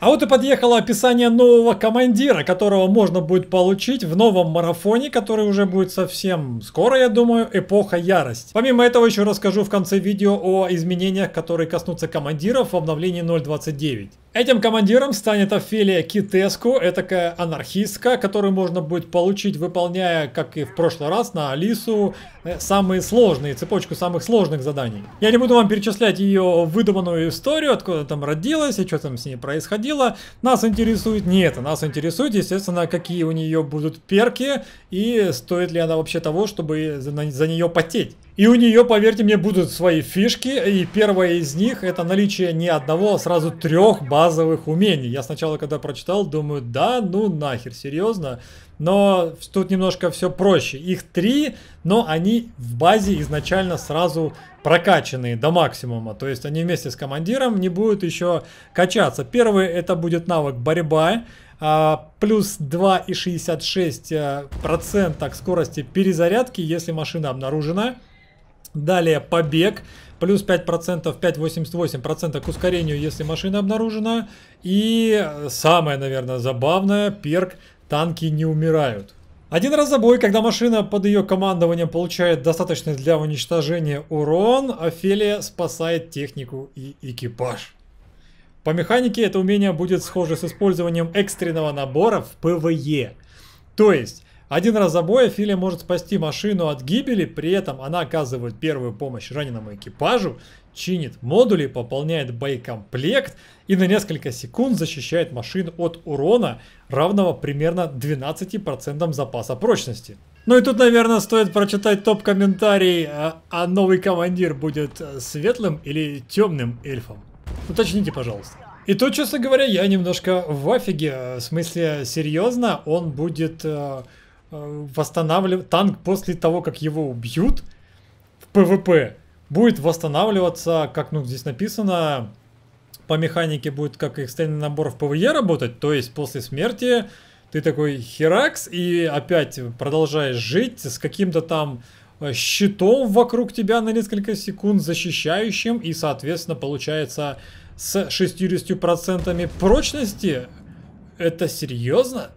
А вот и подъехало описание нового командира, которого можно будет получить в новом марафоне, который уже будет совсем скоро, я думаю, эпоха ярость. Помимо этого еще расскажу в конце видео о изменениях, которые коснутся командиров в обновлении 0.29. Этим командиром станет Офелия Китеску, этакая анархистка, которую можно будет получить, выполняя, как и в прошлый раз, на Алису э, самые сложные, цепочку самых сложных заданий. Я не буду вам перечислять ее выдуманную историю, откуда там родилась и что там с ней происходило. Нас интересует не это, нас интересует, естественно, какие у нее будут перки и стоит ли она вообще того, чтобы за нее потеть. И у нее, поверьте мне, будут свои фишки, и первая из них это наличие не одного, а сразу трех баз базовых умений. Я сначала, когда прочитал, думаю, да, ну нахер, серьезно. Но тут немножко все проще. Их три, но они в базе изначально сразу прокачанные до максимума. То есть они вместе с командиром не будут еще качаться. Первый это будет навык борьба. А, плюс 2,66% э, к скорости перезарядки, если машина обнаружена. Далее побег. Плюс 5%, 5,88% к ускорению, если машина обнаружена. И самое, наверное, забавное, перк «Танки не умирают». Один раз за бой, когда машина под ее командованием получает достаточный для уничтожения урон, Офелия спасает технику и экипаж. По механике это умение будет схоже с использованием экстренного набора в ПВЕ. То есть, один раз забоя Филия может спасти машину от гибели, при этом она оказывает первую помощь раненому экипажу, чинит модули, пополняет боекомплект и на несколько секунд защищает машину от урона, равного примерно 12% запаса прочности. Ну и тут, наверное, стоит прочитать топ-комментарий, э, а новый командир будет светлым или темным эльфом. Уточните, пожалуйста. И тут, честно говоря, я немножко в афиге. Э, в смысле, серьезно, он будет... Э Эм, восстанавливать... Танк после того, как его убьют в ПВП, будет восстанавливаться, как ну, здесь написано, по механике будет как экстренный набор в ПВЕ работать, то есть после смерти ты такой херакс и опять продолжаешь жить с каким-то там э, щитом вокруг тебя на несколько секунд защищающим и соответственно получается с 60% прочности. Это серьезно?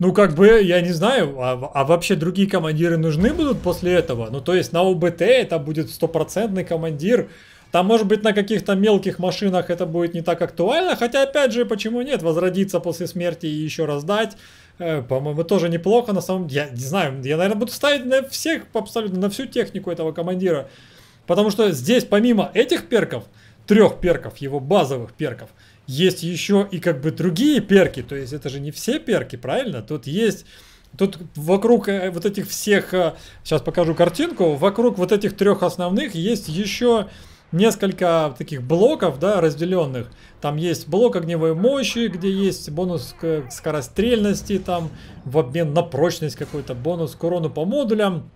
Ну, как бы, я не знаю, а, а вообще другие командиры нужны будут после этого? Ну, то есть на УБТ это будет стопроцентный командир. Там, может быть, на каких-то мелких машинах это будет не так актуально, хотя, опять же, почему нет, возродиться после смерти и еще раз дать. Э, По-моему, тоже неплохо, на самом деле, я не знаю, я, наверное, буду ставить на всех, абсолютно на всю технику этого командира. Потому что здесь, помимо этих перков, трех перков, его базовых перков, есть еще и как бы другие перки, то есть это же не все перки, правильно? Тут есть Тут вокруг э, вот этих всех, э, сейчас покажу картинку, вокруг вот этих трех основных есть еще несколько таких блоков, да, разделенных. Там есть блок огневой мощи, где есть бонус к скорострельности, там в обмен на прочность какой-то бонус к урону по модулям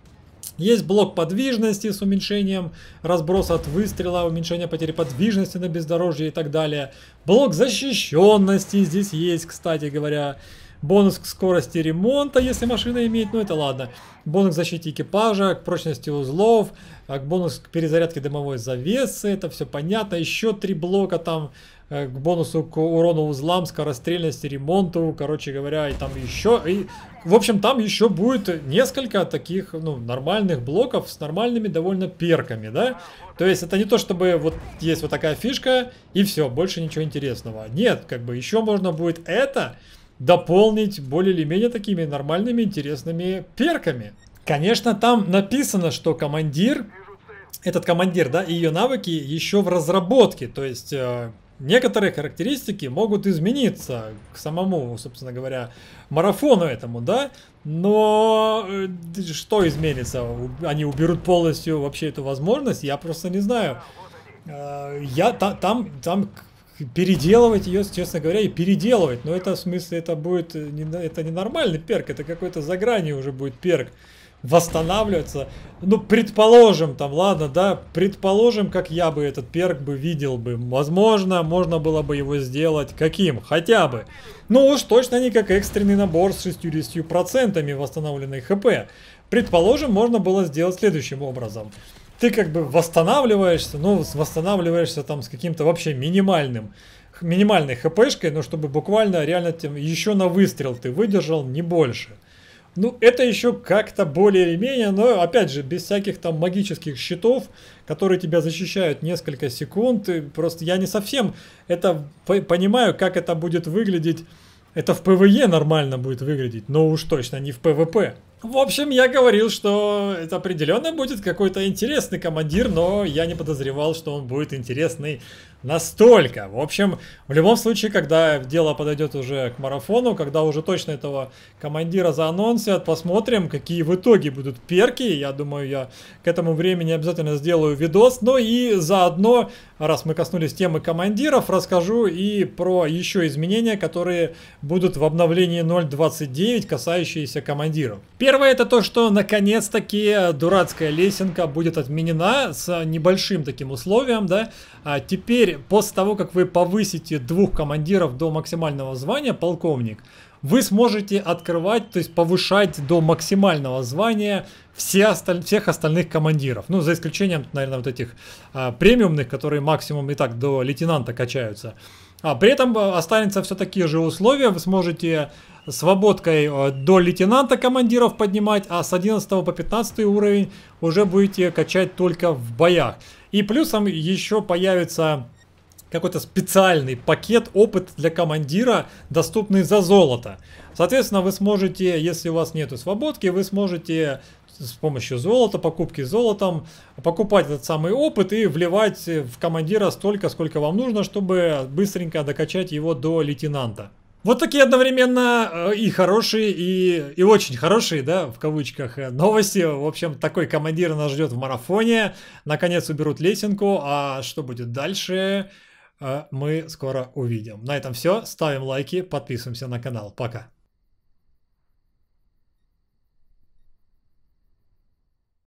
есть блок подвижности с уменьшением разброса от выстрела, уменьшение потери подвижности на бездорожье и так далее. Блок защищенности здесь есть, кстати говоря. Бонус к скорости ремонта, если машина имеет, ну это ладно. Бонус к защите экипажа, к прочности узлов, э, к бонус к перезарядке дымовой завесы, это все понятно. Еще три блока там э, к бонусу к урону узлам, скорострельности, ремонту, короче говоря, и там еще, и, в общем, там еще будет несколько таких, ну, нормальных блоков с нормальными довольно перками, да, то есть это не то, чтобы вот есть вот такая фишка, и все, больше ничего интересного, нет, как бы еще можно будет это, дополнить более или менее такими нормальными интересными перками. Конечно, там написано, что командир, этот командир, да, и ее навыки еще в разработке, то есть... Э, некоторые характеристики могут измениться к самому, собственно говоря, марафону этому, да? Но э, что изменится? Они уберут полностью вообще эту возможность? Я просто не знаю. Э, я, та, там, там переделывать ее, честно говоря, и переделывать. Но это в смысле, это будет, э, не, это не нормальный перк, это какой-то за грани уже будет перк восстанавливаться. Ну, предположим, там, ладно, да, предположим, как я бы этот перк бы видел бы. Возможно, можно было бы его сделать каким, хотя бы. Ну уж точно не как экстренный набор с 60% восстановленной хп. Предположим, можно было сделать следующим образом ты как бы восстанавливаешься, ну, восстанавливаешься там с каким-то вообще минимальным, минимальной хпшкой, но чтобы буквально реально тем, еще на выстрел ты выдержал, не больше. Ну, это еще как-то более или менее, но, опять же, без всяких там магических щитов, которые тебя защищают несколько секунд, просто я не совсем это понимаю, как это будет выглядеть. Это в ПВЕ нормально будет выглядеть, но уж точно не в ПВП. В общем, я говорил, что это определенно будет какой-то интересный командир, но я не подозревал, что он будет интересный настолько. В общем, в любом случае, когда дело подойдет уже к марафону, когда уже точно этого командира заанонсят, посмотрим, какие в итоге будут перки. Я думаю, я к этому времени обязательно сделаю видос. Ну и заодно, раз мы коснулись темы командиров, расскажу и про еще изменения, которые будут в обновлении 0.29, касающиеся командиров. Первое это то, что наконец-таки дурацкая лесенка будет отменена с небольшим таким условием, да. А теперь, после того, как вы повысите двух командиров до максимального звания, полковник, вы сможете открывать, то есть повышать до максимального звания все осталь... всех остальных командиров. Ну, за исключением, наверное, вот этих а, премиумных, которые максимум и так до лейтенанта качаются. А при этом э, останется все такие же условия. Вы сможете свободкой э, до лейтенанта командиров поднимать, а с 11 по 15 уровень уже будете качать только в боях. И плюсом еще появится какой-то специальный пакет опыт для командира, доступный за золото. Соответственно, вы сможете, если у вас нету свободки, вы сможете с помощью золота, покупки золотом, покупать этот самый опыт и вливать в командира столько, сколько вам нужно, чтобы быстренько докачать его до лейтенанта. Вот такие одновременно э, и хорошие, и, и очень хорошие, да, в кавычках, э, новости. В общем, такой командир нас ждет в марафоне. Наконец уберут лесенку, а что будет дальше, э, мы скоро увидим. На этом все. Ставим лайки, подписываемся на канал. Пока.